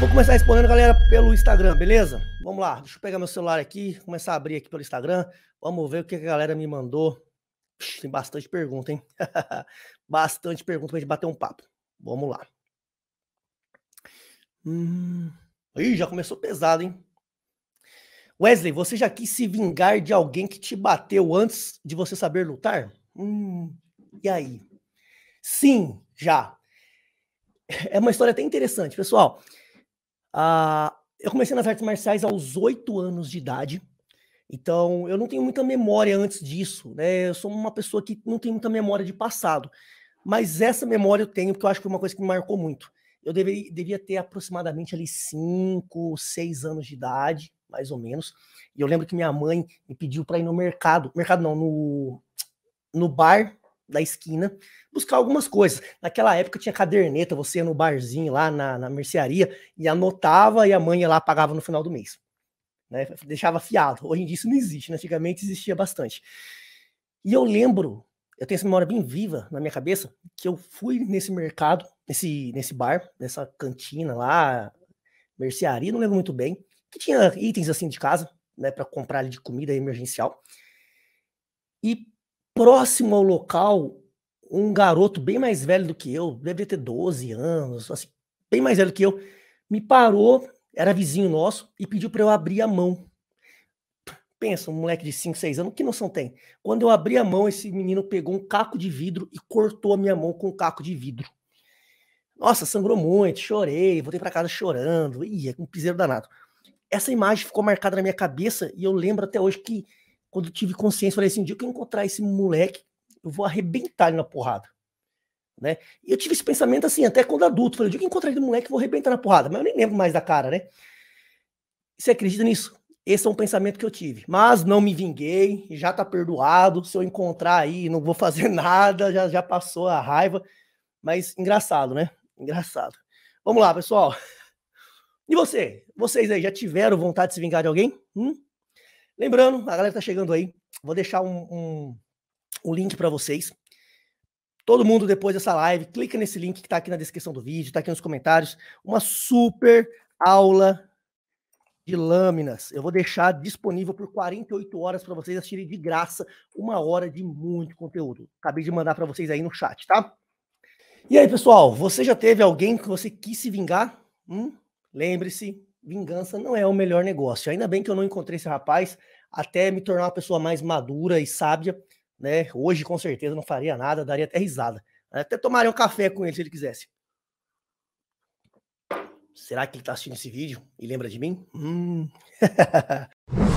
Vou começar respondendo, galera, pelo Instagram, beleza? Vamos lá, deixa eu pegar meu celular aqui, começar a abrir aqui pelo Instagram. Vamos ver o que a galera me mandou. Puxa, tem bastante pergunta, hein? bastante pergunta pra gente bater um papo. Vamos lá. Hum... Ih, já começou pesado, hein? Wesley, você já quis se vingar de alguém que te bateu antes de você saber lutar? Hum, e aí? Sim, já. É uma história até interessante, pessoal. Ah, eu comecei nas artes marciais aos oito anos de idade. Então, eu não tenho muita memória antes disso, né? Eu sou uma pessoa que não tem muita memória de passado. Mas essa memória eu tenho, porque eu acho que foi uma coisa que me marcou muito. Eu deveria, devia ter aproximadamente ali cinco, seis anos de idade, mais ou menos. E eu lembro que minha mãe me pediu para ir no mercado, mercado não, no, no bar da esquina buscar algumas coisas. Naquela época tinha caderneta, você ia no barzinho lá na, na mercearia e anotava e a mãe ia lá pagava no final do mês. Né? Deixava fiado. Hoje em dia isso não existe, né? antigamente existia bastante. E eu lembro, eu tenho essa memória bem viva na minha cabeça, que eu fui nesse mercado, nesse, nesse bar, nessa cantina lá, mercearia, não lembro muito bem, que tinha itens assim de casa, né, para comprar ali de comida emergencial. E próximo ao local, um garoto bem mais velho do que eu, devia ter 12 anos, assim, bem mais velho que eu, me parou, era vizinho nosso, e pediu para eu abrir a mão. Pensa, um moleque de 5, 6 anos, que noção tem? Quando eu abri a mão, esse menino pegou um caco de vidro e cortou a minha mão com um caco de vidro. Nossa, sangrou muito, chorei, voltei para casa chorando, ia com um piseiro danado. Essa imagem ficou marcada na minha cabeça e eu lembro até hoje que quando tive consciência, falei assim: um dia que eu encontrar esse moleque, eu vou arrebentar ele na porrada. Né? E eu tive esse pensamento assim, até quando adulto. Falei: um dia que eu encontrar ele moleque, eu vou arrebentar na porrada. Mas eu nem lembro mais da cara, né? Você acredita nisso? Esse é um pensamento que eu tive. Mas não me vinguei, já tá perdoado. Se eu encontrar aí, não vou fazer nada, já, já passou a raiva. Mas engraçado, né? Engraçado. Vamos lá, pessoal. E você? Vocês aí já tiveram vontade de se vingar de alguém? Hum? Lembrando, a galera tá chegando aí, vou deixar um, um, um link para vocês. Todo mundo, depois dessa live, clica nesse link que tá aqui na descrição do vídeo, tá aqui nos comentários. Uma super aula de lâminas. Eu vou deixar disponível por 48 horas para vocês assistirem de graça uma hora de muito conteúdo. Acabei de mandar para vocês aí no chat, tá? E aí, pessoal, você já teve alguém que você quis se vingar? Hum? Lembre-se, vingança não é o melhor negócio. Ainda bem que eu não encontrei esse rapaz até me tornar uma pessoa mais madura e sábia, né? Hoje, com certeza, não faria nada, daria até risada. Né? Até tomaria um café com ele se ele quisesse. Será que ele está assistindo esse vídeo e lembra de mim? Hum.